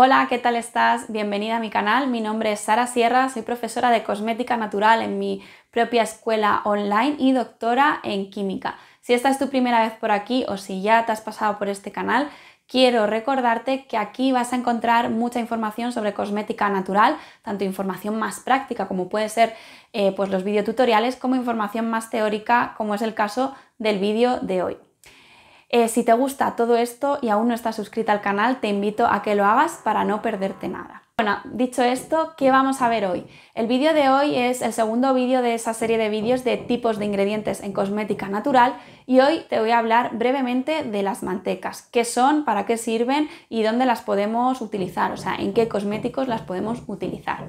Hola, ¿qué tal estás? Bienvenida a mi canal. Mi nombre es Sara Sierra, soy profesora de cosmética natural en mi propia escuela online y doctora en química. Si esta es tu primera vez por aquí o si ya te has pasado por este canal, quiero recordarte que aquí vas a encontrar mucha información sobre cosmética natural, tanto información más práctica como puede ser eh, pues los videotutoriales, como información más teórica, como es el caso del vídeo de hoy. Eh, si te gusta todo esto y aún no estás suscrita al canal, te invito a que lo hagas para no perderte nada. Bueno, dicho esto, ¿qué vamos a ver hoy? El vídeo de hoy es el segundo vídeo de esa serie de vídeos de tipos de ingredientes en cosmética natural y hoy te voy a hablar brevemente de las mantecas, qué son, para qué sirven y dónde las podemos utilizar, o sea, en qué cosméticos las podemos utilizar.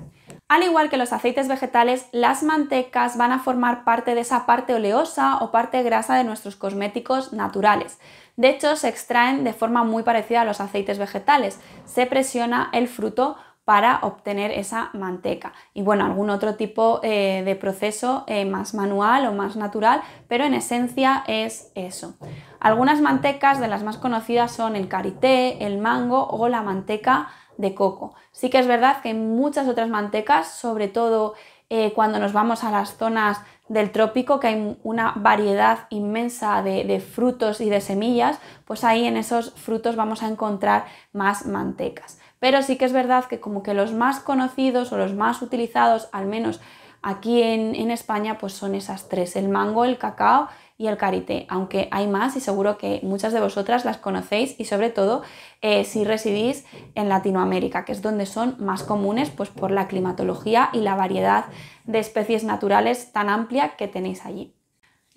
Al igual que los aceites vegetales, las mantecas van a formar parte de esa parte oleosa o parte grasa de nuestros cosméticos naturales. De hecho, se extraen de forma muy parecida a los aceites vegetales. Se presiona el fruto para obtener esa manteca. Y bueno, algún otro tipo eh, de proceso eh, más manual o más natural, pero en esencia es eso. Algunas mantecas de las más conocidas son el karité, el mango o la manteca de coco. Sí que es verdad que muchas otras mantecas, sobre todo eh, cuando nos vamos a las zonas del trópico, que hay una variedad inmensa de, frutos y de semillas, pues ahí en esos frutos vamos a encontrar más mantecas. Pero sí que es verdad que como que los más conocidos o los más utilizados, al menos aquí en España, pues son esas tres, el mango, el cacao y el carité, aunque hay más y seguro que muchas de vosotras las conocéis y sobre todo eh, si residís en Latinoamérica, que es donde son más comunes pues, por la climatología y la variedad de especies naturales tan amplia que tenéis allí.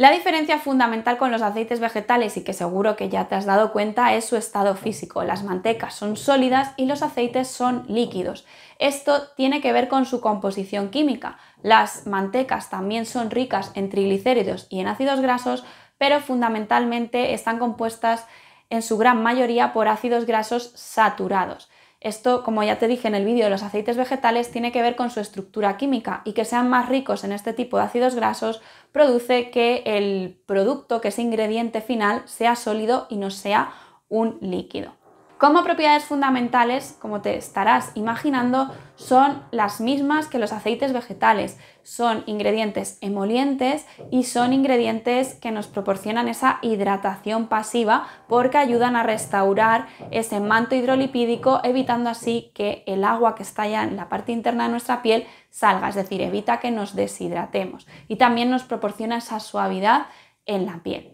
La diferencia fundamental con los aceites vegetales y que seguro que ya te has dado cuenta es su estado físico. Las mantecas son sólidas y los aceites son líquidos. Esto tiene que ver con su composición química. Las mantecas también son ricas en triglicéridos y en ácidos grasos, pero fundamentalmente están compuestas en su gran mayoría por ácidos grasos saturados. Esto, como ya te dije en el vídeo de los aceites vegetales, tiene que ver con su estructura química y que sean más ricos en este tipo de ácidos grasos produce que el producto, que es ingrediente final, sea sólido y no sea un líquido como propiedades fundamentales, como te estarás imaginando, son las mismas que los aceites vegetales. Son ingredientes emolientes y son ingredientes que nos proporcionan esa hidratación pasiva porque ayudan a restaurar ese manto hidrolipídico, evitando así que el agua que está ya en la parte interna de nuestra piel salga, es decir, evita que nos deshidratemos. Y también nos proporciona esa suavidad en la piel.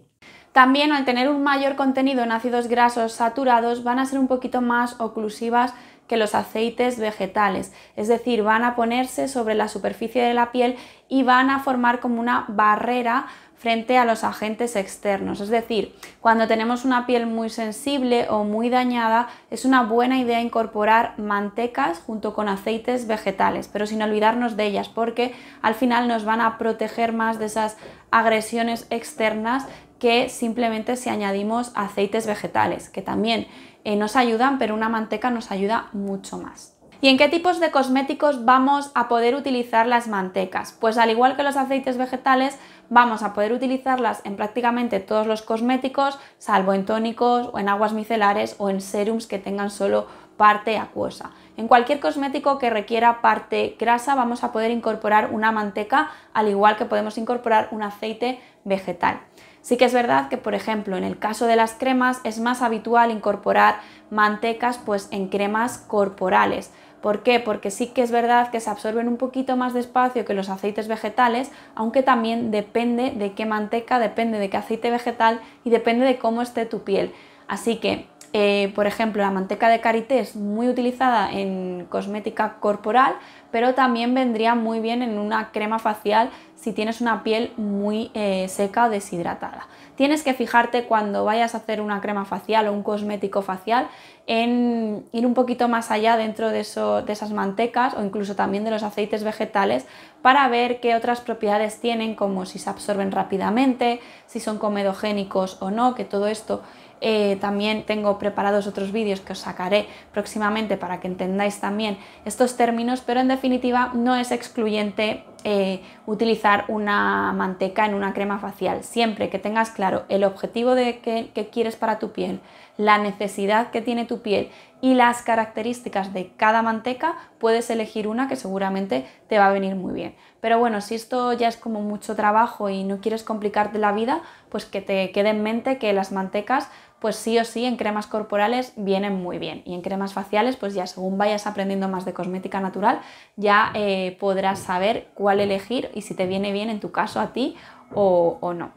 También al tener un mayor contenido en ácidos grasos saturados van a ser un poquito más oclusivas que los aceites vegetales, es decir, van a ponerse sobre la superficie de la piel y van a formar como una barrera frente a los agentes externos. Es decir, cuando tenemos una piel muy sensible o muy dañada, es una buena idea incorporar mantecas junto con aceites vegetales, pero sin olvidarnos de ellas, porque al final nos van a proteger más de esas agresiones externas que simplemente si añadimos aceites vegetales, que también eh, nos ayudan, pero una manteca nos ayuda mucho más. ¿Y en qué tipos de cosméticos vamos a poder utilizar las mantecas? Pues al igual que los aceites vegetales, vamos a poder utilizarlas en prácticamente todos los cosméticos, salvo en tónicos o en aguas micelares o en serums que tengan solo parte acuosa. En cualquier cosmético que requiera parte grasa vamos a poder incorporar una manteca, al igual que podemos incorporar un aceite vegetal. Sí que es verdad que, por ejemplo, en el caso de las cremas es más habitual incorporar mantecas pues, en cremas corporales. ¿Por qué? Porque sí que es verdad que se absorben un poquito más despacio que los aceites vegetales, aunque también depende de qué manteca, depende de qué aceite vegetal y depende de cómo esté tu piel. Así que eh, por ejemplo, la manteca de karité es muy utilizada en cosmética corporal, pero también vendría muy bien en una crema facial si tienes una piel muy eh, seca o deshidratada. Tienes que fijarte cuando vayas a hacer una crema facial o un cosmético facial en ir un poquito más allá dentro de, de esas mantecas o incluso también de los aceites vegetales para ver qué otras propiedades tienen, como si se absorben rápidamente, si son comedogénicos o no, que todo esto eh, también tengo preparados otros vídeos que os sacaré próximamente para que entendáis también estos términos, pero en definitiva no es excluyente eh, utilizar una manteca en una crema facial. Siempre que tengas claro el objetivo de que quieres para tu piel, la necesidad que tiene tu piel y las características de cada manteca, puedes elegir una que seguramente te va a venir muy bien. Pero bueno, si esto ya es como mucho trabajo y no quieres complicarte la vida, pues que te quede en mente que las mantecas pues sí o sí en cremas corporales vienen muy bien. Y en cremas faciales, pues ya según vayas aprendiendo más de cosmética natural, ya eh, podrás saber cuál elegir y si te viene bien en tu caso a ti o, o no.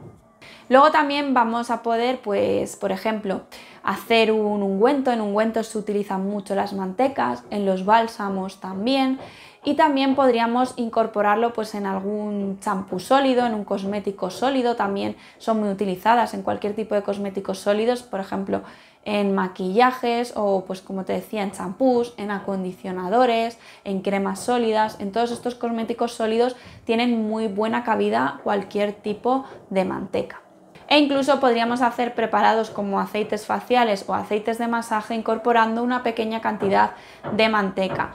Luego también vamos a poder, pues, por ejemplo, hacer un ungüento. En ungüentos se utilizan mucho las mantecas, en los bálsamos también y también podríamos incorporarlo pues en algún champú sólido, en un cosmético sólido, también son muy utilizadas en cualquier tipo de cosméticos sólidos, por ejemplo en maquillajes o pues como te decía en champús, en acondicionadores, en cremas sólidas, en todos estos cosméticos sólidos tienen muy buena cabida cualquier tipo de manteca. E incluso podríamos hacer preparados como aceites faciales o aceites de masaje incorporando una pequeña cantidad de manteca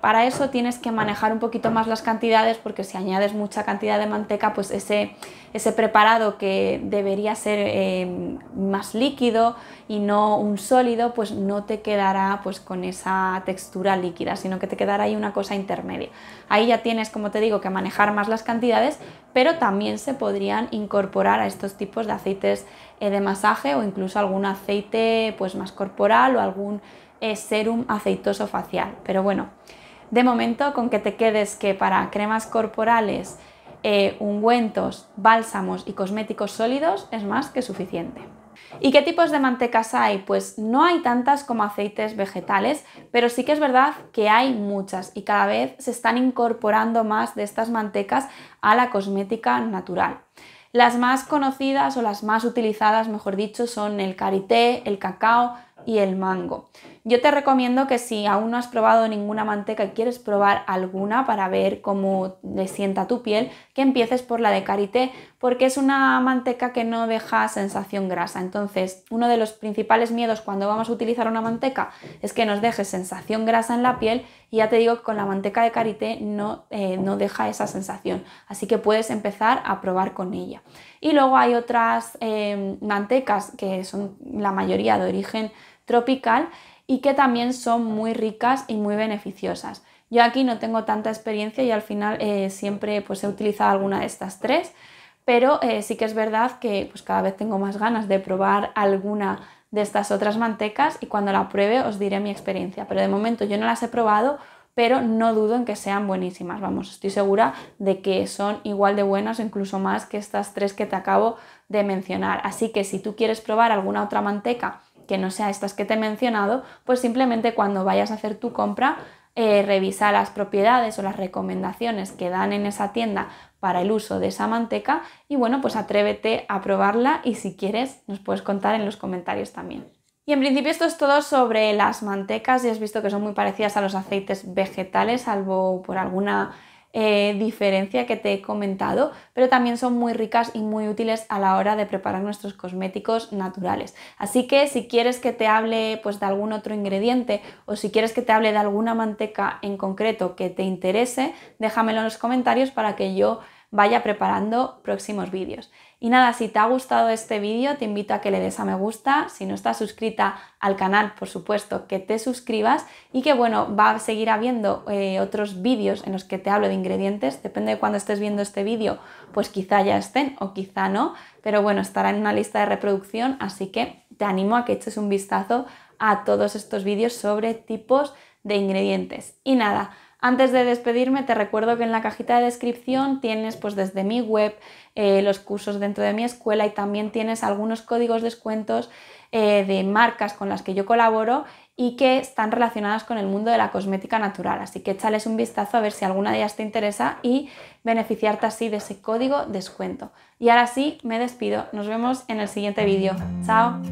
para eso tienes que manejar un poquito más las cantidades porque si añades mucha cantidad de manteca, pues ese, ese preparado que debería ser eh, más líquido y no un sólido, pues no te quedará pues, con esa textura líquida, sino que te quedará ahí una cosa intermedia. Ahí ya tienes, como te digo, que manejar más las cantidades, pero también se podrían incorporar a estos tipos de aceites eh, de masaje o incluso algún aceite pues, más corporal o algún es serum aceitoso facial. Pero bueno, de momento con que te quedes que para cremas corporales, eh, ungüentos, bálsamos y cosméticos sólidos es más que suficiente. ¿Y qué tipos de mantecas hay? Pues no hay tantas como aceites vegetales, pero sí que es verdad que hay muchas y cada vez se están incorporando más de estas mantecas a la cosmética natural. Las más conocidas o las más utilizadas, mejor dicho, son el karité, el cacao, y el mango. Yo te recomiendo que si aún no has probado ninguna manteca y quieres probar alguna para ver cómo le sienta tu piel, que empieces por la de karité, porque es una manteca que no deja sensación grasa. Entonces, uno de los principales miedos cuando vamos a utilizar una manteca es que nos deje sensación grasa en la piel y ya te digo que con la manteca de karité no, eh, deja esa sensación, así que puedes empezar a probar con ella. Y luego hay otras eh, mantecas que son la mayoría de origen tropical y que también son muy ricas y muy beneficiosas. Yo aquí no tengo tanta experiencia y al final eh, siempre pues, he utilizado alguna de estas tres, pero eh, sí que es verdad que pues, cada vez tengo más ganas de probar alguna de estas otras mantecas y cuando la pruebe os diré mi experiencia, pero de momento yo no las he probado, pero no dudo en que sean buenísimas, vamos, estoy segura de que son igual de buenas incluso más que estas tres que te acabo de mencionar, así que si tú quieres probar alguna otra manteca, que no sea estas que te he mencionado, pues simplemente cuando vayas a hacer tu compra, eh, revisa las propiedades o las recomendaciones que dan en esa tienda para el uso de esa manteca y bueno, pues atrévete a probarla y si quieres nos puedes contar en los comentarios también. Y en principio esto es todo sobre las mantecas, y has visto que son muy parecidas a los aceites vegetales, salvo por alguna eh, diferencia que te he comentado, pero también son muy ricas y muy útiles a la hora de preparar nuestros cosméticos naturales. Así que si quieres que te hable pues, de algún otro ingrediente o si quieres que te hable de alguna manteca en concreto que te interese, déjamelo en los comentarios para que yo vaya preparando próximos vídeos. Y nada, si te ha gustado este vídeo, te invito a que le des a me gusta. Si no estás suscrita al canal, por supuesto, que te suscribas y que bueno, va a seguir habiendo eh, otros vídeos en los que te hablo de ingredientes. Depende de cuando estés viendo este vídeo, pues quizá ya estén o quizá no, pero bueno, estará en una lista de reproducción, así que te animo a que eches un vistazo a todos estos vídeos sobre tipos de ingredientes. Y nada, antes de despedirme, te recuerdo que en la cajita de descripción tienes pues desde mi web eh, los cursos dentro de mi escuela y también tienes algunos códigos descuentos eh, de marcas con las que yo colaboro y que están relacionadas con el mundo de la cosmética natural. Así que échales un vistazo a ver si alguna de ellas te interesa y beneficiarte así de ese código descuento. Y ahora sí, me despido. Nos vemos en el siguiente vídeo. Chao.